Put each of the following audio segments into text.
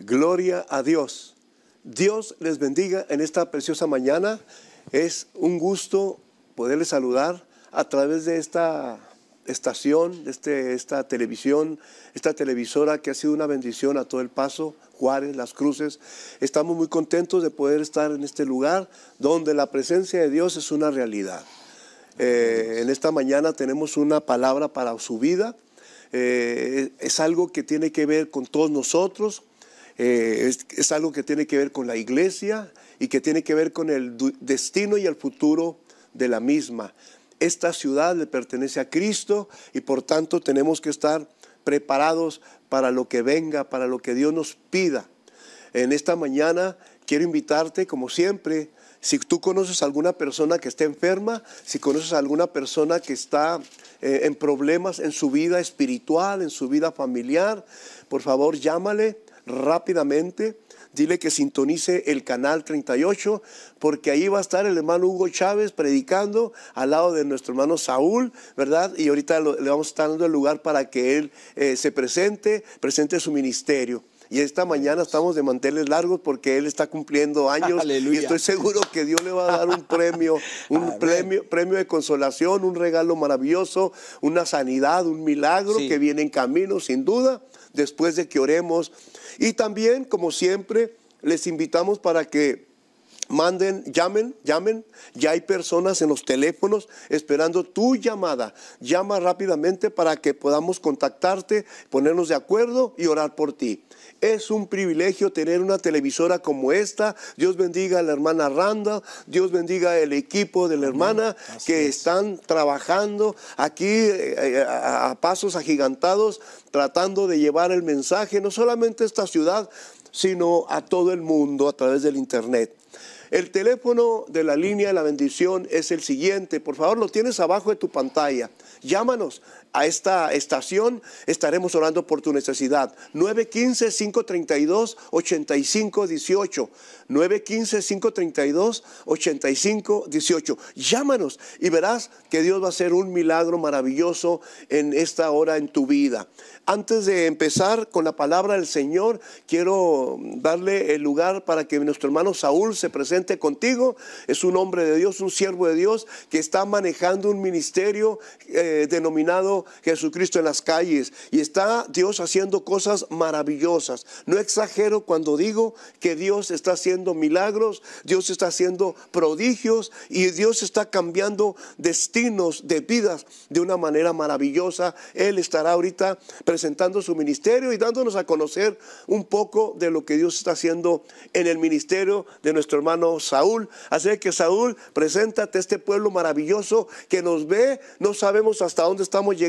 Gloria a Dios. Dios les bendiga en esta preciosa mañana. Es un gusto poderles saludar a través de esta estación, de este, esta televisión, esta televisora que ha sido una bendición a todo el paso, Juárez, Las Cruces. Estamos muy contentos de poder estar en este lugar donde la presencia de Dios es una realidad. Eh, en esta mañana tenemos una palabra para su vida eh, es algo que tiene que ver con todos nosotros, eh, es, es, algo que tiene que ver con la iglesia y que tiene que ver con el destino y el futuro de la misma. Esta ciudad le pertenece a Cristo y por tanto tenemos que estar preparados para lo que venga, para lo que Dios nos pida. En esta mañana quiero invitarte, como siempre, si tú conoces a alguna persona que está enferma, si conoces a alguna persona que está eh, en problemas en su vida espiritual, en su vida familiar, por favor llámale rápidamente. Dile que sintonice el canal 38 porque ahí va a estar el hermano Hugo Chávez predicando al lado de nuestro hermano Saúl, ¿verdad? Y ahorita le vamos a estar dando el lugar para que él eh, se presente, presente su ministerio. Y esta mañana estamos de manteles largos porque él está cumpliendo años. Y estoy seguro que Dios le va a dar un premio, un premio, premio de consolación, un regalo maravilloso, una sanidad, un milagro que viene en camino, sin duda, después de que oremos. Y también, como siempre, les invitamos para que manden, llamen, llamen. Ya hay personas en los teléfonos esperando tu llamada. Llama rápidamente para que podamos contactarte, ponernos de acuerdo y orar por ti. Es un privilegio tener una televisora como esta. Dios bendiga a la hermana Randa, Dios bendiga el equipo de la hermana que están trabajando aquí eh, eh, a pasos agigantados, tratando de llevar el mensaje no solamente a esta ciudad, sino a todo el mundo a través del Internet. El teléfono de la línea de la bendición es el siguiente. Por favor, lo tienes abajo de tu pantalla. Llámanos a esta estación, estaremos orando por tu necesidad. 915-532-8518. 915-532-8518. Llámanos y verás que Dios va a hacer un milagro maravilloso en esta hora en tu vida. Antes de empezar con la palabra del Señor, quiero darle el lugar para que nuestro hermano Saúl se presente contigo. Es un hombre de Dios, un siervo de Dios que está manejando un ministerio eh, denominado Jesucristo en las calles y está Dios haciendo cosas maravillosas. No exagero cuando digo que Dios está haciendo milagros, Dios está haciendo prodigios y Dios está cambiando destinos de vidas de una manera maravillosa. Él estará ahorita presentando su ministerio y dándonos a conocer un poco de lo que Dios está haciendo en el ministerio de nuestro hermano Saúl. Así que Saúl, preséntate a este pueblo maravilloso que nos ve, no sabemos hasta dónde estamos llegando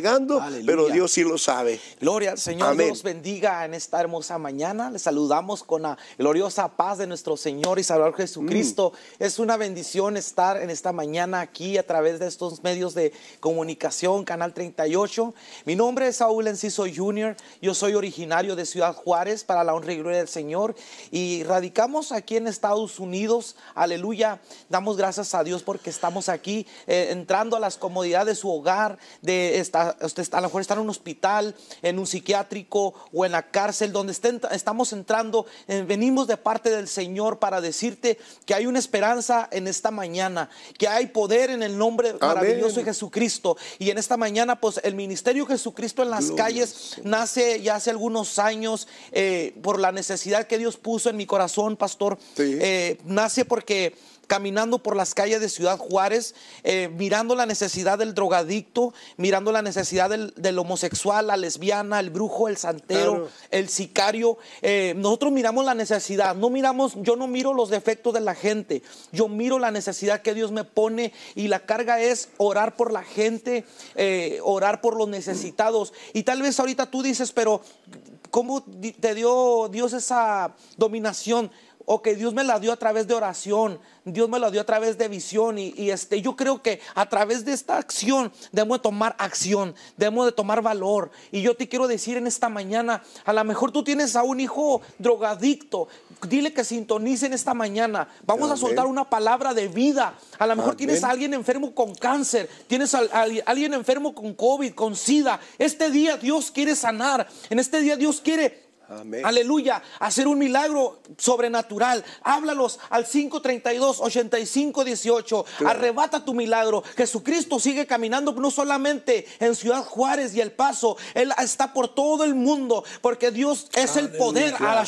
pero Dios sí lo sabe. Gloria al Señor. Dios bendiga en esta hermosa mañana. Le saludamos con la gloriosa paz de nuestro Señor y Salvador Jesucristo. Mm. Es una bendición estar en esta mañana aquí a través de estos medios de comunicación, Canal 38. Mi nombre es Saúl Enciso Jr. Yo soy originario de Ciudad Juárez para la honra y gloria del Señor y radicamos aquí en Estados Unidos. Aleluya. Damos gracias a Dios porque estamos aquí eh, entrando a las comodidades de su hogar, de esta este, a, lo mejor está en un hospital, en un psiquiátrico o en la cárcel, donde estén, estamos entrando, eh, venimos de parte del Señor para decirte que hay una esperanza en esta mañana, que hay poder en el nombre maravilloso de Jesucristo. Y en esta mañana, pues el ministerio Jesucristo en las calles nace ya hace algunos años eh, por la necesidad que Dios puso en mi corazón, pastor. Eh, nace porque caminando por las calles de Ciudad Juárez, eh, mirando la necesidad del drogadicto, mirando la necesidad del, homosexual, la lesbiana, el brujo, el santero, el sicario. Eh, nosotros miramos la necesidad, no miramos, yo no miro los defectos de la gente, yo miro la necesidad que Dios me pone y la carga es orar por la gente, eh, orar por los necesitados. Y tal vez ahorita tú dices, pero ¿cómo te dio Dios esa dominación? o que Dios me la dio a través de oración, Dios me la dio a través de visión y, este, yo creo que a través de esta acción debemos de tomar acción, debemos de tomar valor. Y yo te quiero decir en esta mañana, a lo mejor tú tienes a un hijo drogadicto, dile que en esta mañana, vamos a soltar una palabra de vida, a lo mejor tienes a alguien enfermo con cáncer, tienes a alguien enfermo con COVID, con SIDA, este día Dios quiere sanar, en este día Dios quiere Aleluya, hacer un milagro sobrenatural. Háblalos al 532-8518. Arrebata tu milagro. Jesucristo sigue caminando no solamente en Ciudad Juárez y El Paso, Él está por todo el mundo, porque Dios es el poder. A la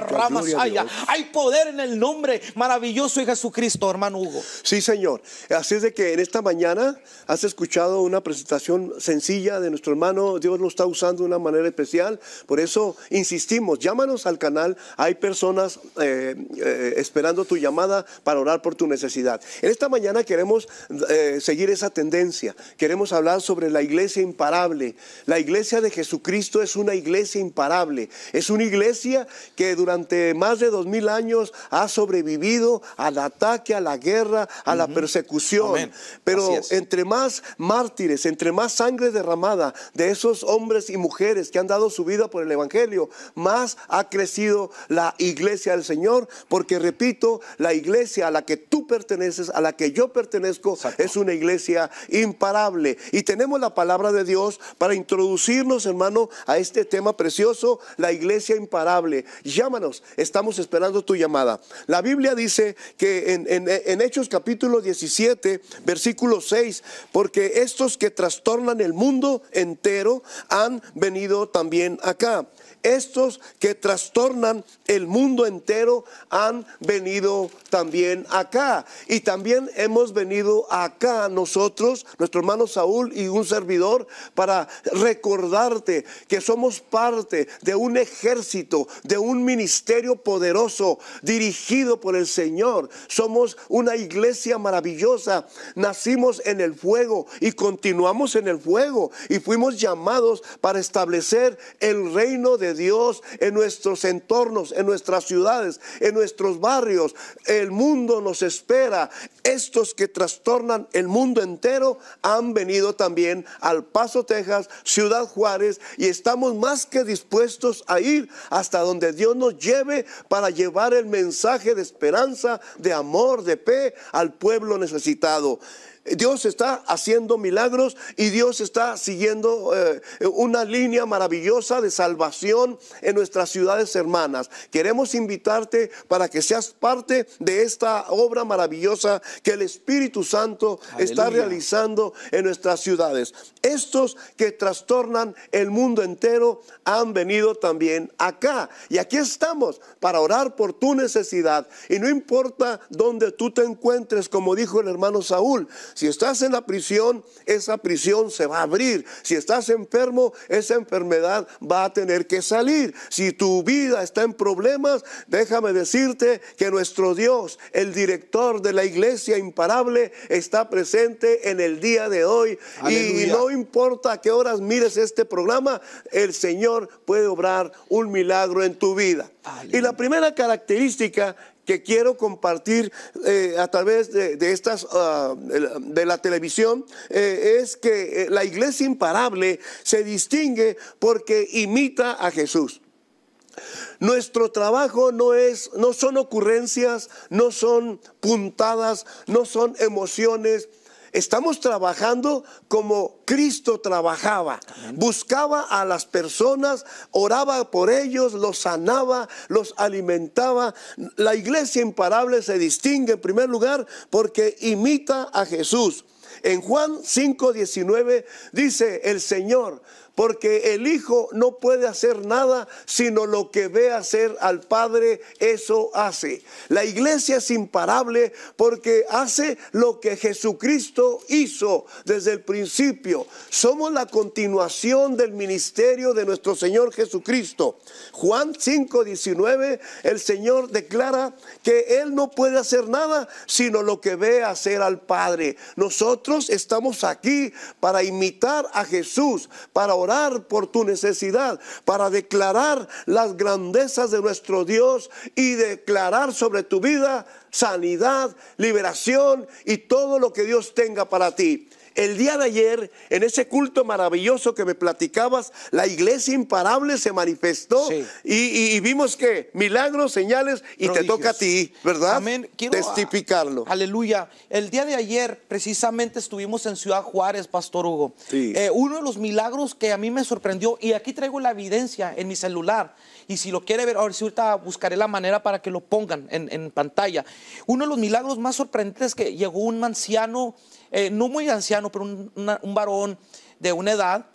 Ramasaya. Hay poder en el nombre maravilloso de Jesucristo, hermano Hugo. Sí, Señor. Así es de que en esta mañana has escuchado una presentación sencilla de nuestro hermano. Dios lo está usando de una manera especial. Por eso, insistimos, llámanos al canal, hay personas eh, eh, esperando tu llamada para orar por tu necesidad. En esta mañana queremos eh, seguir esa tendencia, queremos hablar sobre la iglesia imparable. La iglesia de Jesucristo es una iglesia imparable, es una iglesia que durante más de dos mil años ha sobrevivido al ataque, a la guerra, a la persecución. Pero entre más mártires, entre más sangre derramada de esos hombres y mujeres que han dado su vida por el Evangelio, más ha crecido la iglesia del Señor, porque repito, la iglesia a la que tú perteneces, a la que yo pertenezco, es una iglesia imparable. Y tenemos la palabra de Dios para introducirnos, hermano, a este tema precioso, la iglesia imparable. Llámanos, estamos esperando tu llamada. La Biblia dice que en, en Hechos capítulo 17, versículo 6, porque estos que trastornan el mundo entero han venido también acá estos que trastornan el mundo entero han venido también acá. Y también hemos venido acá nosotros, nuestro hermano Saúl y un servidor, para recordarte que somos parte de un ejército, de un ministerio poderoso dirigido por el Señor. Somos una iglesia maravillosa. Nacimos en el fuego y continuamos en el fuego y fuimos llamados para establecer el reino de Dios en nuestros entornos, en nuestras ciudades, en nuestros barrios. El mundo nos espera. Estos que trastornan el mundo entero han venido también al Paso, Texas, Ciudad Juárez, y estamos más que dispuestos a ir hasta donde Dios nos lleve para llevar el mensaje de esperanza, de amor, de fe al pueblo necesitado. Dios está haciendo milagros y Dios está siguiendo eh, una línea maravillosa de salvación en nuestras ciudades hermanas. Queremos invitarte para que seas parte de esta obra maravillosa que el Espíritu Santo está realizando en nuestras ciudades. Estos que trastornan el mundo entero han venido también acá. Y aquí estamos para orar por tu necesidad. Y no importa dónde tú te encuentres, como dijo el hermano Saúl, si estás en la prisión, esa prisión se va a abrir. Si estás enfermo, esa enfermedad va a tener que salir. Si tu vida está en problemas, déjame decirte que nuestro Dios, el director de la iglesia imparable, está presente en el día de hoy. Y no importa a qué horas mires este programa, el Señor puede obrar un milagro en tu vida. Y la primera característica que quiero compartir eh, a través de, estas, ah, de la televisión eh, es que eh, la iglesia imparable se distingue porque imita a Jesús. Nuestro trabajo no es, no son ocurrencias, no son puntadas, no son emociones, Estamos trabajando como Cristo trabajaba. Buscaba a las personas, oraba por ellos, los sanaba, los alimentaba. La iglesia imparable se distingue en primer lugar porque imita a Jesús. En Juan 5:19 dice el Señor, porque el Hijo no puede hacer nada sino lo que ve hacer al Padre, eso hace. La iglesia es imparable porque hace lo que Jesucristo hizo desde el principio. Somos la continuación del ministerio de nuestro Señor Jesucristo. Juan 5, 19, el Señor declara que Él no puede hacer nada sino lo que ve hacer al Padre. Nosotros estamos aquí para imitar a Jesús, para orar orar por tu necesidad, para declarar las grandezas de nuestro Dios y declarar sobre tu vida sanidad, liberación y todo lo que Dios tenga para ti. El día de ayer, en ese culto maravilloso que me platicabas, la iglesia imparable se manifestó y, vimos que milagros, señales y te toca a ti, ¿verdad? Amén. Ah, testificarlo. aleluya. El día de ayer precisamente estuvimos en Ciudad Juárez, Pastor Hugo. Eh, uno de los milagros que a mí me sorprendió y aquí traigo la evidencia en mi celular. Y si lo quiere ver, ver si ahorita buscaré la manera para que lo pongan en, pantalla. Uno de los milagros más sorprendentes que llegó un anciano eh, no muy anciano, pero un, varón de una edad,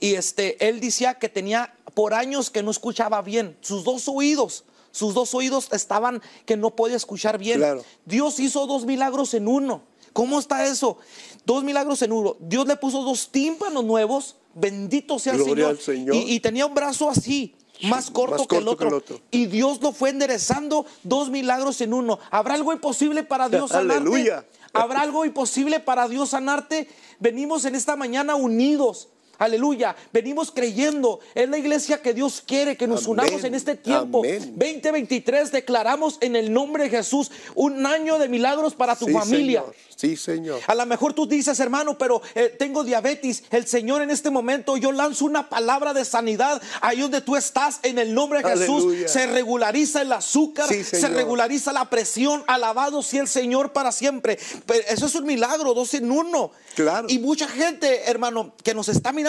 y este, él decía que tenía por años que no escuchaba bien, sus dos oídos. Sus dos oídos estaban que no podía escuchar bien. Dios hizo dos milagros en uno. ¿Cómo está eso? Dos milagros en uno. Dios le puso dos tímpanos nuevos. Bendito sea el Señor. Y, tenía un brazo así. Más corto, que, el otro. Y Dios lo fue enderezando dos milagros en uno. ¿Habrá algo imposible para Dios sanarte? Aleluya. ¿Habrá algo imposible para Dios sanarte? Venimos en esta mañana unidos Aleluya. Venimos creyendo. en la iglesia que Dios quiere que nos unamos en este tiempo. 2023 declaramos en el nombre de Jesús un año de milagros para tu familia. Sí, Señor. A lo mejor tú dices, hermano, pero eh, tengo diabetes. El Señor en este momento yo lanzo una palabra de sanidad ahí donde tú estás en el nombre de Jesús. Se regulariza el azúcar, se regulariza la presión. Alabado sea el Señor para siempre. Pero eso es un milagro, dos en uno. Claro. Y mucha gente, hermano, que nos está mirando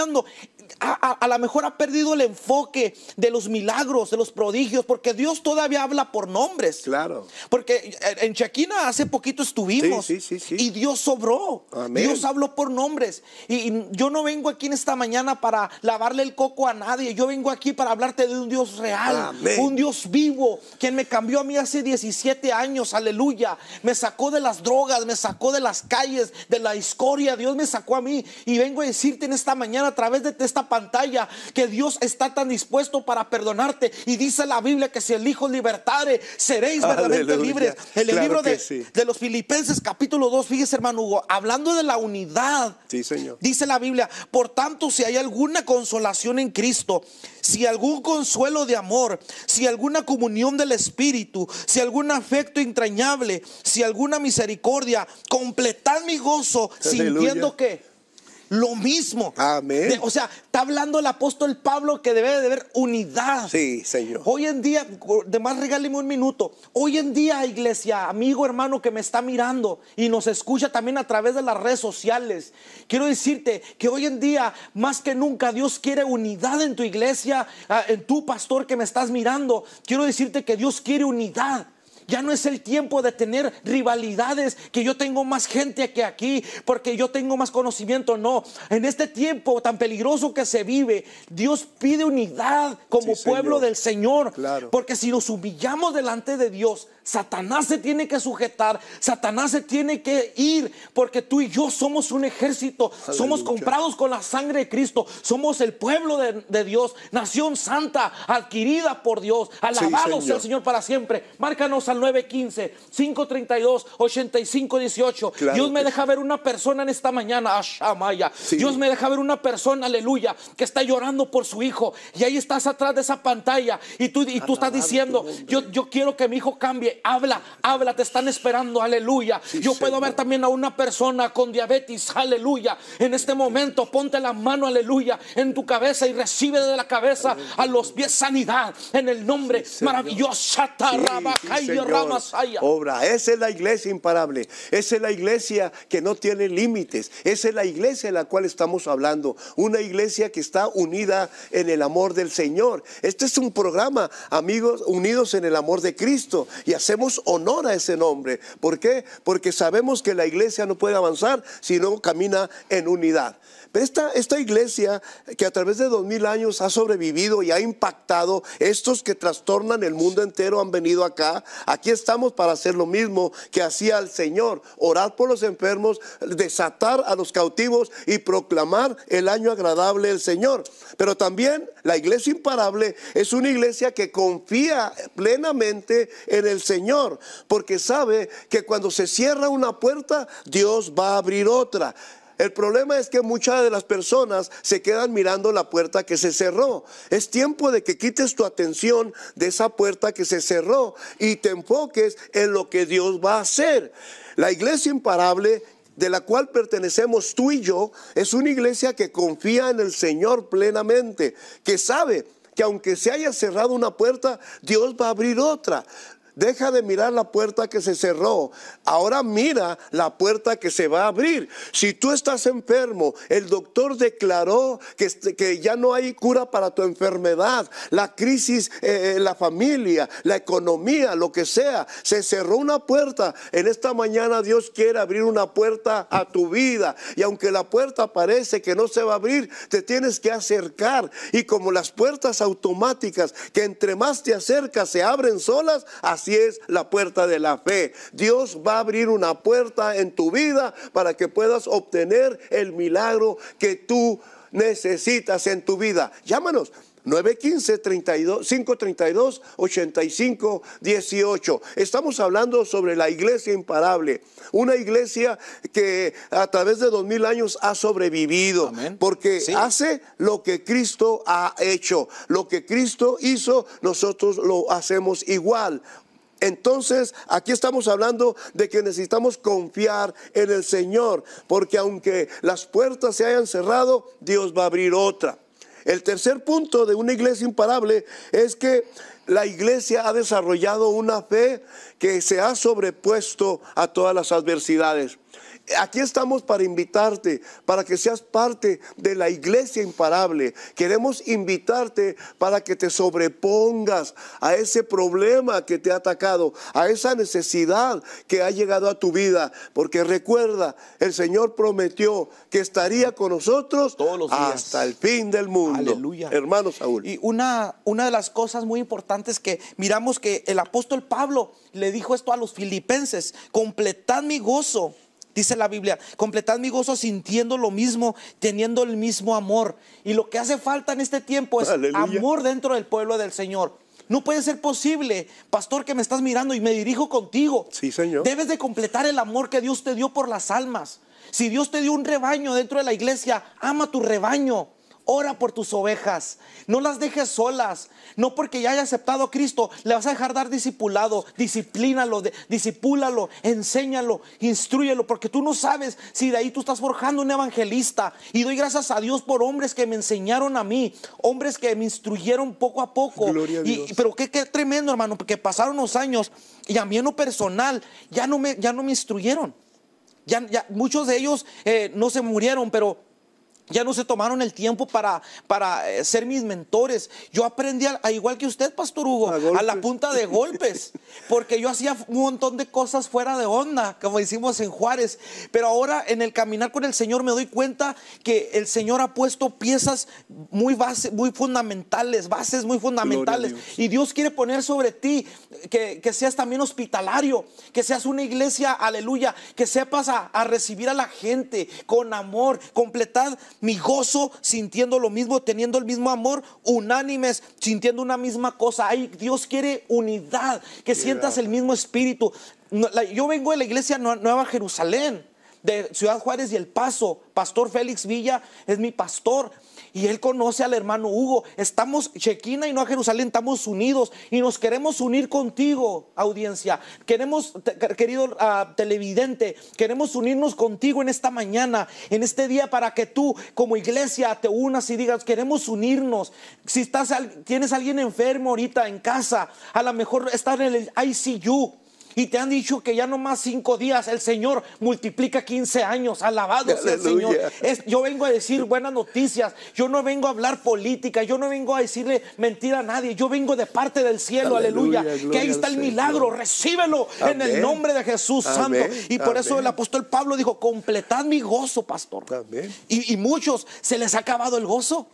a, lo mejor ha perdido el enfoque de los milagros, de los prodigios, porque Dios todavía habla por nombres. Claro. Porque eh, en Chequina hace poquito estuvimos y Dios sobró. Dios habló por nombres. Y, yo no vengo aquí en esta mañana para lavarle el coco a nadie. Yo vengo aquí para hablarte de un Dios real, un Dios vivo, quien me cambió a mí hace 17 años. Aleluya. Me sacó de las drogas, me sacó de las calles, de la escoria. Dios me sacó a mí. Y vengo a decirte en esta mañana a través de esta pantalla que Dios está tan dispuesto para perdonarte. Y dice la Biblia que si el Hijo libertare, seréis verdaderamente libres. En el libro de, los Filipenses, capítulo 2, fíjese, hermano Hugo, hablando de la unidad, señor. dice la Biblia: Por tanto, si hay alguna consolación en Cristo, si algún consuelo de amor, si alguna comunión del Espíritu, si algún afecto entrañable, si alguna misericordia, completad mi gozo, sintiendo que lo mismo. Amén. o sea, está hablando el apóstol Pablo que debe de haber unidad. Sí, Señor. Hoy en día, además regáleme un minuto. Hoy en día, iglesia, amigo, hermano que me está mirando y nos escucha también a través de las redes sociales, quiero decirte que hoy en día, más que nunca, Dios quiere unidad en tu iglesia, ah, en tu pastor que me estás mirando. Quiero decirte que Dios quiere unidad. Ya no es el tiempo de tener rivalidades, que yo tengo más gente que aquí, porque yo tengo más conocimiento. No, en este tiempo tan peligroso que se vive, Dios pide unidad como pueblo del Señor. Porque si nos humillamos delante de Dios, Satanás se tiene que sujetar, Satanás se tiene que ir, porque tú y yo somos un ejército, somos comprados con la sangre de Cristo, somos el pueblo de, Dios, nación santa, adquirida por Dios, alabado al sea el Señor para siempre. Márcanos al 915, 532, 8518. dieciocho. Dios me deja ver una persona en esta mañana, Ashamaya. Ah, Dios me deja ver una persona, aleluya, que está llorando por su hijo. Y ahí estás atrás de esa pantalla y tú, y tú estás diciendo, yo, yo quiero que mi hijo cambie habla, habla, te están esperando, aleluya. Yo puedo ver también a una persona con diabetes, aleluya. En este momento ponte la mano, aleluya, en tu cabeza y recibe de la cabeza a los pies sanidad en el nombre maravilloso. Obra, esa es la iglesia imparable, esa es la iglesia que no tiene límites, esa es la iglesia de la cual estamos hablando, una iglesia que está unida en el amor del Señor. Este es un programa, amigos, unidos en el amor de Cristo y así hacemos honor a ese nombre. ¿Por qué? Porque sabemos que la iglesia no puede avanzar si no camina en unidad esta, esta iglesia que a través de dos mil años ha sobrevivido y ha impactado, estos que trastornan el mundo entero han venido acá. Aquí estamos para hacer lo mismo que hacía el Señor, orar por los enfermos, desatar a los cautivos y proclamar el año agradable del Señor. Pero también la iglesia imparable es una iglesia que confía plenamente en el Señor, porque sabe que cuando se cierra una puerta, Dios va a abrir otra. El problema es que muchas de las personas se quedan mirando la puerta que se cerró. Es tiempo de que quites tu atención de esa puerta que se cerró y te enfoques en lo que Dios va a hacer. La iglesia imparable de la cual pertenecemos tú y yo, es una iglesia que confía en el Señor plenamente, que sabe que aunque se haya cerrado una puerta, Dios va a abrir otra. Deja de mirar la puerta que se cerró. Ahora mira la puerta que se va a abrir. Si tú estás enfermo, el doctor declaró que, que ya no hay cura para tu enfermedad. La crisis, en eh, eh, la familia, la economía, lo que sea. Se cerró una puerta. En esta mañana Dios quiere abrir una puerta a tu vida. Y aunque la puerta parece que no se va a abrir, te tienes que acercar. Y como las puertas automáticas, que entre más te acercas se abren solas, así es la puerta de la fe. Dios va a abrir una puerta en tu vida para que puedas obtener el milagro que tú necesitas en tu vida. Llámanos 915-532-8518. Estamos hablando sobre la iglesia imparable, una iglesia que a través de dos mil años ha sobrevivido, porque hace lo que Cristo ha hecho, lo que Cristo hizo, nosotros lo hacemos igual. Entonces, aquí estamos hablando de que necesitamos confiar en el Señor, porque aunque las puertas se hayan cerrado, Dios va a abrir otra. El tercer punto de una iglesia imparable es que la iglesia ha desarrollado una fe que se ha sobrepuesto a todas las adversidades. Aquí estamos para invitarte, para que seas parte de la iglesia imparable. Queremos invitarte para que te sobrepongas a ese problema que te ha atacado, a esa necesidad que ha llegado a tu vida. Porque recuerda, el Señor prometió que estaría con nosotros hasta el fin del mundo. Aleluya. Hermano Saúl. Y una, una de las cosas muy importantes que miramos que el apóstol Pablo le dijo esto a los filipenses, completad mi gozo Dice la Biblia, completad mi gozo sintiendo lo mismo, teniendo el mismo amor. Y lo que hace falta en este tiempo es amor dentro del pueblo del Señor. No puede ser posible, pastor, que me estás mirando y me dirijo contigo. Sí, Señor. Debes de completar el amor que Dios te dio por las almas. Si Dios te dio un rebaño dentro de la iglesia, ama tu rebaño. Ora por tus ovejas. No las dejes solas. No porque ya haya aceptado a Cristo, le vas a dejar dar discipulado. Disciplínalo, disipúlalo, enséñalo, instruyelo. Porque tú no sabes si de ahí tú estás forjando un evangelista. Y doy gracias a Dios por hombres que me enseñaron a mí. Hombres que me instruyeron poco a poco. pero qué, tremendo, hermano. Porque pasaron los años y a mí en lo personal ya no me, ya no me instruyeron. Ya, muchos de ellos eh, no se murieron, pero ya no se tomaron el tiempo para, para eh, ser mis mentores. Yo aprendí, al igual que usted, Pastor Hugo, a, la punta de golpes, porque yo hacía un montón de cosas fuera de onda, como decimos en Juárez. Pero ahora en el caminar con el Señor me doy cuenta que el Señor ha puesto piezas muy, muy fundamentales, bases muy fundamentales. Y Dios quiere poner sobre ti que, seas también hospitalario, que seas una iglesia, aleluya, que sepas a recibir a la gente con amor, completar mi gozo sintiendo lo mismo, teniendo el mismo amor, unánimes, sintiendo una misma cosa. Ay, Dios quiere unidad, que sientas el mismo espíritu. Yo vengo de la iglesia Nueva Jerusalén de Ciudad Juárez y El Paso. Pastor Félix Villa es mi pastor y él conoce al hermano Hugo. Estamos, Chequina y no a Jerusalén, estamos unidos y nos queremos unir contigo, audiencia. Queremos, querido ah, televidente, queremos unirnos contigo en esta mañana, en este día, para que tú como iglesia te unas y digas, queremos unirnos. Si estás, tienes alguien enfermo ahorita en casa, a lo mejor estar en el ICU y te han dicho que ya no más cinco días el Señor multiplica 15 años. Alabado sea el Señor. yo vengo a decir buenas noticias. Yo no vengo a hablar política. Yo no vengo a decirle mentira a nadie. Yo vengo de parte del cielo. Aleluya. Que ahí está el milagro. Recíbelo en el nombre de Jesús Santo. Y por eso el apóstol Pablo dijo, completad mi gozo, pastor. Y, muchos se les ha acabado el gozo.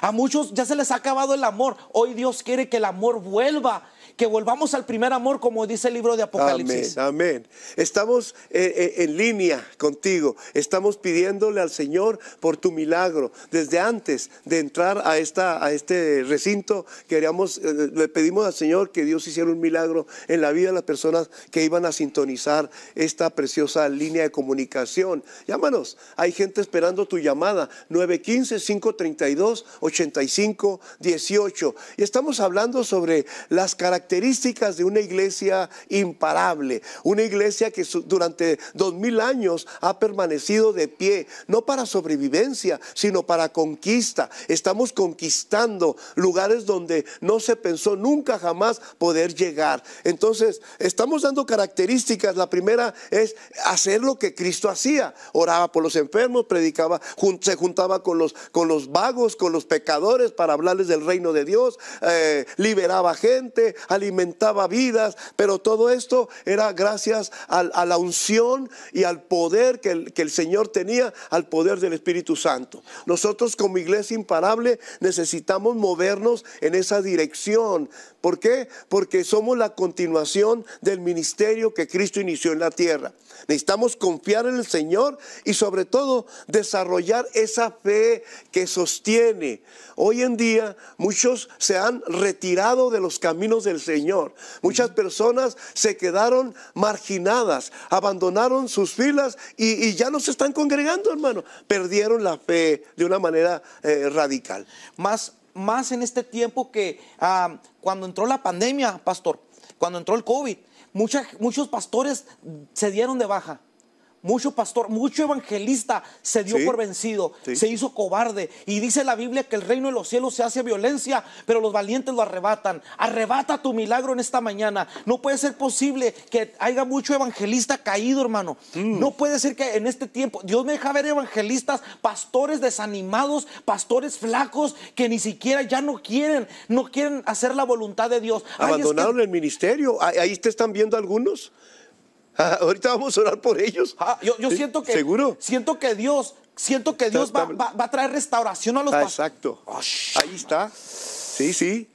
A muchos ya se les ha acabado el amor. Hoy Dios quiere que el amor vuelva que volvamos al primer amor, como dice el libro de Apocalipsis. Amén, Estamos eh, eh, en línea contigo, estamos pidiéndole al Señor por tu milagro. Desde antes de entrar a, esta, a este recinto, queríamos, eh, le pedimos al Señor que Dios hiciera un milagro en la vida de las personas que iban a sintonizar esta preciosa línea de comunicación. Llámanos, hay gente esperando tu llamada, 915-532-8518. Y estamos hablando sobre las características de una iglesia imparable, una iglesia que durante dos mil años ha permanecido de pie, no para sobrevivencia, sino para conquista. Estamos conquistando lugares donde no se pensó nunca jamás poder llegar. Entonces, estamos dando características. La primera es hacer lo que Cristo hacía. Oraba por los enfermos, predicaba, se juntaba con los, con los vagos, con los pecadores para hablarles del reino de Dios, eh, liberaba gente, alimentaba vidas, pero todo esto era gracias a, la unción y al poder que el, que el Señor tenía, al poder del Espíritu Santo. Nosotros como iglesia imparable necesitamos movernos en esa dirección. ¿Por qué? Porque somos la continuación del ministerio que Cristo inició en la tierra. Necesitamos confiar en el Señor y sobre todo desarrollar esa fe que sostiene. Hoy en día muchos se han retirado de los caminos del Señor. Muchas personas se quedaron marginadas, abandonaron sus filas y, ya no se están congregando, hermano. Perdieron la fe de una manera eh, radical. Más, más en este tiempo que ah, cuando entró la pandemia, pastor, cuando entró el COVID, muchos pastores se dieron de baja mucho pastor, mucho evangelista se dio por vencido, se hizo cobarde. Y dice la Biblia que el reino de los cielos se hace violencia, pero los valientes lo arrebatan. Arrebata tu milagro en esta mañana. No puede ser posible que haya mucho evangelista caído, hermano. Mm. No puede ser que en este tiempo Dios me deja ver evangelistas, pastores desanimados, pastores flacos que ni siquiera ya no quieren, no quieren hacer la voluntad de Dios. Abandonaron el ministerio. Ahí te están viendo algunos Ah, ahorita vamos a orar por ellos. Ah, yo, eh, siento que. Siento que Dios, siento que Dios va, a traer restauración a los ah, pastores Exacto. Ahí está. Sí, sí.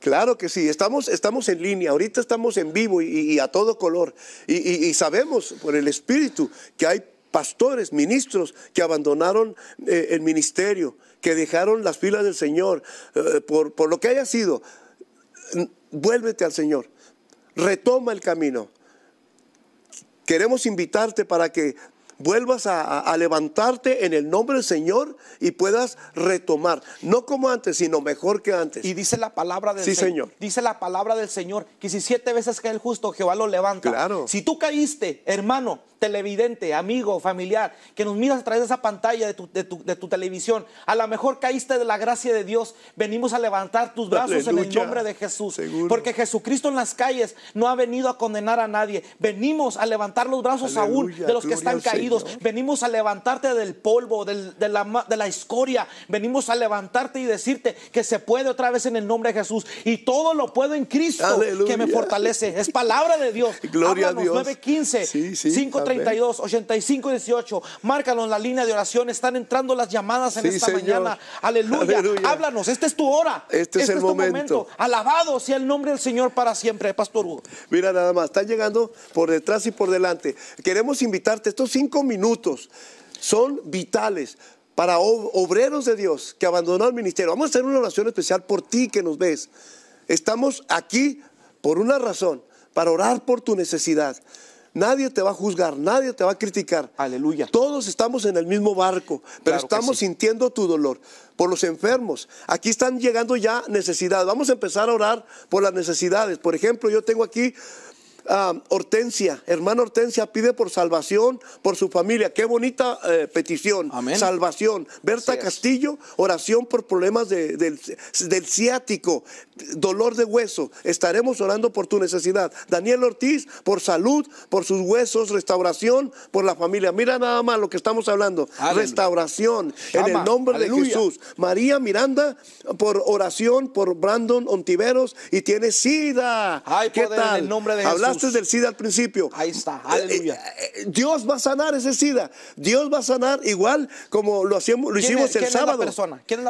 Claro que sí, estamos, estamos en línea, ahorita estamos en vivo y, a todo color. Y, sabemos por el Espíritu que hay pastores, ministros que abandonaron eh, el ministerio, que dejaron las filas del Señor, eh, por, por lo que haya sido. Vuélvete al Señor, retoma el camino, Queremos invitarte para que vuelvas a, levantarte en el nombre del Señor y puedas retomar, no como antes, sino mejor que antes. Y dice la palabra del Señor. Dice la palabra del Señor que si siete veces que el justo, Jehová lo levanta. Si tú caíste, hermano, televidente, amigo, familiar, que nos miras a través de esa pantalla de tu, de tu, televisión, a lo mejor caíste de la gracia de Dios, venimos a levantar tus brazos en el nombre de Jesús. Porque Jesucristo en las calles no ha venido a condenar a nadie, venimos a levantar los brazos aún de los que están caídos Venimos a levantarte del polvo, de, la, escoria. Venimos a levantarte y decirte que se puede otra vez en el nombre de Jesús. Y todo lo puedo en Cristo que me fortalece. Es palabra de Dios. Gloria a Dios. 915 532 8518 márcalo en la línea de oración. Están entrando las llamadas en esta mañana. Aleluya. Háblanos. Esta es tu hora. Este, es este el momento. Alabado sea el nombre del Señor para siempre, Pastor Hugo. Mira nada más. Están llegando por detrás y por delante. Queremos invitarte estos cinco minutos son vitales para obreros de Dios que abandonó el ministerio. Vamos a hacer una oración especial por ti que nos ves. Estamos aquí por una razón, para orar por tu necesidad. Nadie te va a juzgar, nadie te va a criticar. Aleluya. Todos estamos en el mismo barco, pero estamos sintiendo tu dolor por los enfermos. Aquí están llegando ya necesidades. Vamos a empezar a orar por las necesidades. Por ejemplo, yo tengo aquí Um, Hortensia, hermana Hortensia, pide por salvación, por su familia. Qué bonita eh, petición. Salvación. Berta Castillo, oración por problemas del, ciático dolor de hueso. Estaremos orando por tu necesidad. Daniel Ortiz, por salud, por sus huesos, restauración, por la familia. Mira nada más lo que estamos hablando. Restauración en el nombre de Jesús. María Miranda, por oración, por Brandon Ontiveros, y tiene SIDA. Ay, ¿Qué tal? nombre de Hablaste del SIDA al principio. Ahí está. Eh, eh, eh, Dios va a sanar ese SIDA. Dios va a sanar igual como lo, hicimos el sábado.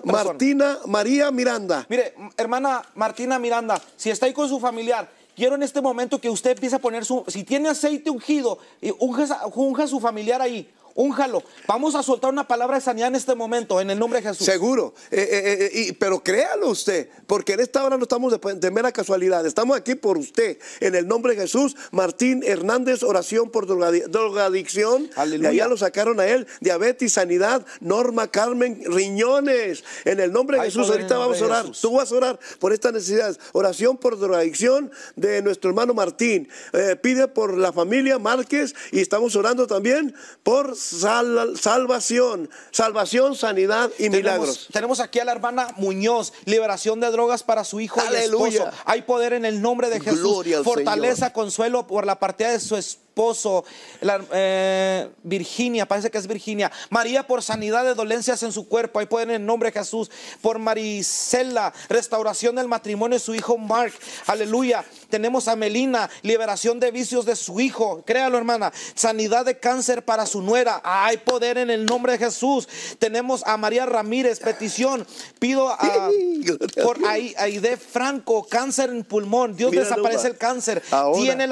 Martina María Miranda. Mire, hermana Martina Miranda, si está ahí con su familiar, quiero en este momento que usted empiece a poner su... Si tiene aceite ungido, unja, unja su familiar ahí únjalo. Vamos a soltar una palabra de sanidad en este momento, en el nombre de Jesús. Seguro, eh, eh, eh, pero créalo usted, porque en esta hora no estamos de, mera casualidad, estamos aquí por usted, en el nombre de Jesús. Martín Hernández, oración por drogadicción, Y allá lo sacaron a él, diabetes, sanidad, Norma Carmen, riñones, en el nombre de Jesús. Ahorita vamos a orar, tú vas a orar por estas necesidades, oración por drogadicción de nuestro hermano Martín, pide por la familia Márquez y estamos orando también por salvación, salvación, sanidad y milagros. Tenemos aquí a la hermana Muñoz, liberación de drogas para su hijo Aleluya. esposo. Hay poder en el nombre de Jesús. Fortaleza, consuelo por la partida de su esposo esposo, la, eh, Virginia, parece que es Virginia, María por sanidad de dolencias en su cuerpo, hay poder en el nombre de Jesús, por Maricela, restauración del matrimonio de su hijo Mark, aleluya, tenemos a Melina, liberación de vicios de su hijo, créalo hermana, sanidad de cáncer para su nuera, hay poder en el nombre de Jesús, tenemos a María Ramírez, petición, pido a, por Aide Franco, cáncer en pulmón, Dios desaparece el cáncer, tiene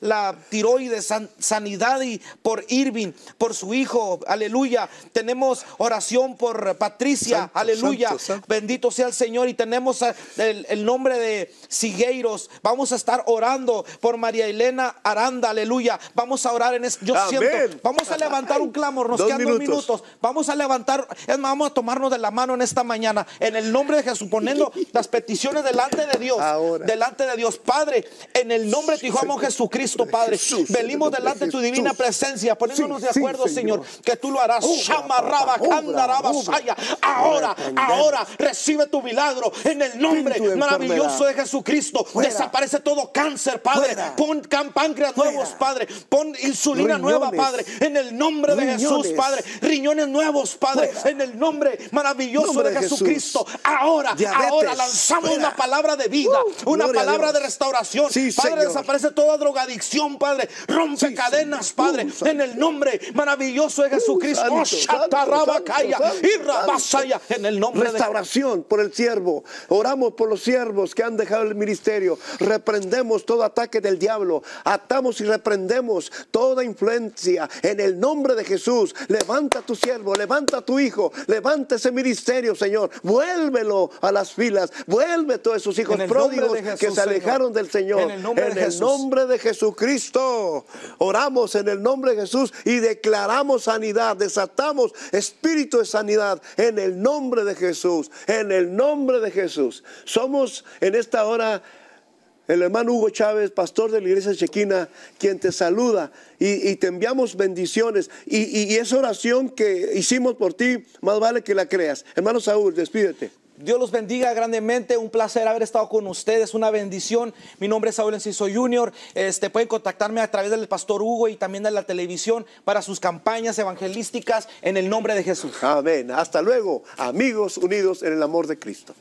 la tiroides, sanidad y por Irving, por su hijo, aleluya. Tenemos oración por Patricia, aleluya. Bendito sea el Señor y tenemos el, nombre de Sigueiros. Vamos a estar orando por María Elena Aranda, aleluya. Vamos a orar en eso. Yo siento, vamos a levantar un clamor, nos quedan minutos. dos minutos. Vamos a levantar, vamos a tomarnos de la mano en esta mañana, en el nombre de Jesús, poniendo las peticiones delante de Dios, delante de Dios. Padre, en el nombre de tu Hijo Jesucristo, Padre, delante de tu divina presencia, poniéndonos de acuerdo, Señor, que tú lo harás. Ahora, ahora, recibe tu milagro en el nombre maravilloso de Jesucristo. Desaparece todo cáncer, Padre. Pon páncreas nuevos, Padre. Pon insulina nueva, Padre. En el nombre de Jesús, Padre. Riñones nuevos, Padre. En el nombre maravilloso de Jesucristo. Ahora, ahora lanzamos una palabra de vida, uh, una palabra de restauración. Padre, desaparece toda drogadicción, Padre cadenas, Padre, en el nombre maravilloso de Jesucristo. y rabasaya en el nombre de Restauración por el siervo. Oramos por los siervos que han dejado el ministerio. Reprendemos todo ataque del diablo. Atamos y reprendemos toda influencia en el nombre de Jesús. Levanta a tu siervo, levanta a tu hijo, levanta ese ministerio, Señor. Vuélvelo a las filas. Vuelve todos esos hijos pródigos que se alejaron del Señor. En el nombre de Jesucristo. Oramos en el nombre de Jesús y declaramos sanidad, desatamos espíritu de sanidad en el nombre de Jesús, en el nombre de Jesús. Somos en esta hora el hermano Hugo Chávez, pastor de la iglesia chequina, quien te saluda y, te enviamos bendiciones. y esa oración que hicimos por ti, más vale que la creas. Hermano Saúl, despídete. Dios los bendiga grandemente. Un placer haber estado con ustedes. Una bendición. Mi nombre es Saúl Enciso Jr. Este, pueden contactarme a través del Pastor Hugo y también de la televisión para sus campañas evangelísticas en el nombre de Jesús. Amén. Hasta luego, amigos unidos en el amor de Cristo.